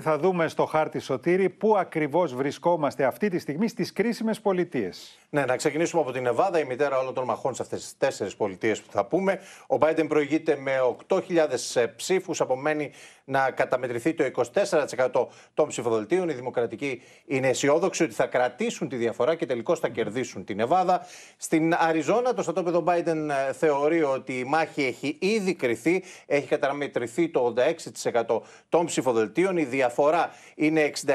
Θα δούμε στο χάρτη Σωτήρη πού ακριβώς βρισκόμαστε αυτή τη στιγμή στις κρίσιμες πολιτείες. Ναι, να ξεκινήσουμε από την Εβάδα η μητέρα όλων των μαχών σε αυτές τις τέσσερις πολιτείες που θα πούμε. Ο Biden προηγείται με 8.000 ε, ψήφους, απομένει να καταμετρηθεί το 24% των ψηφοδελτίων. Οι Δημοκρατικοί είναι αισιόδοξοι ότι θα κρατήσουν τη διαφορά και τελικώς θα κερδίσουν την Εβάδα. Στην Αριζόνα, το στρατόπεδο Biden ε, θεωρεί ότι η μάχη έχει ήδη κρυθεί. Έχει καταμετρηθεί το 86% των ψηφοδελτίων. Η διαφορά είναι 69.000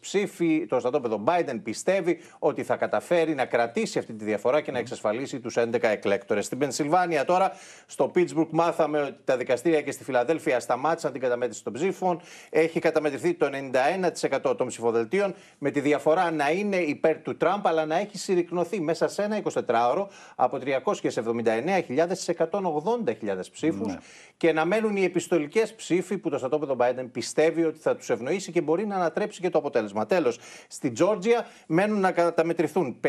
ψήφοι. Το στρατόπεδο Biden πιστεύει ότι θα καταφέρει να κρατήσει αυτή τη διαφορά και να εξασφαλίσει τους 11 εκλέκτορες. Στην Πενσιλβάνια τώρα, στο Πίτσμπουργκ, μάθαμε ότι τα δικαστήρια και στη Φιλαδέλφια σταμάτησαν την καταμέτρηση των ψήφων. Έχει καταμετρηθεί το 91% των ψηφοδελτίων, με τη διαφορά να είναι υπέρ του Τραμπ, αλλά να έχει συρρυκνωθεί μέσα σε ένα 24ωρο από 379.000 σε 180.000 ψήφου και να μένουν οι επιστολικές ψήφοι που το στρατόπεδο Biden πιστεύει ότι θα τους ευνοήσει και μπορεί να ανατρέψει και το αποτέλεσμα. Τέλος, στη Τζόρτζια μένουν να καταμετρηθούν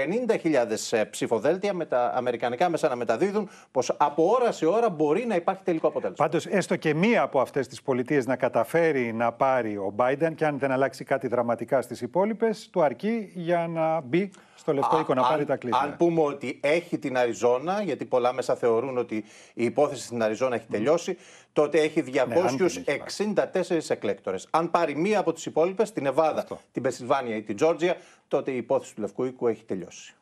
50.000 ε, ψηφοδέλτια με τα αμερικανικά μέσα να μεταδίδουν πως από ώρα σε ώρα μπορεί να υπάρχει τελικό αποτέλεσμα. Πάντως, έστω και μία από αυτές τις πολιτικέ Πολιτείες να καταφέρει να πάρει ο Biden και αν δεν αλλάξει κάτι δραματικά στις υπόλοιπες, του αρκεί για να μπει στο λευκό οίκο να πάρει αν, τα κλειδιά. Αν πούμε ότι έχει την Αριζόνα, γιατί πολλά μέσα θεωρούν ότι η υπόθεση στην Αριζόνα έχει τελειώσει, mm. τότε έχει 264 ναι, Αν πάρει μία από τις υπόλοιπες, την Εβάδα, Αυτό. την Πεσιλβάνια ή την Τζόρτζια, τότε η υπόθεση του Λευκού Οίκου έχει τελειώσει.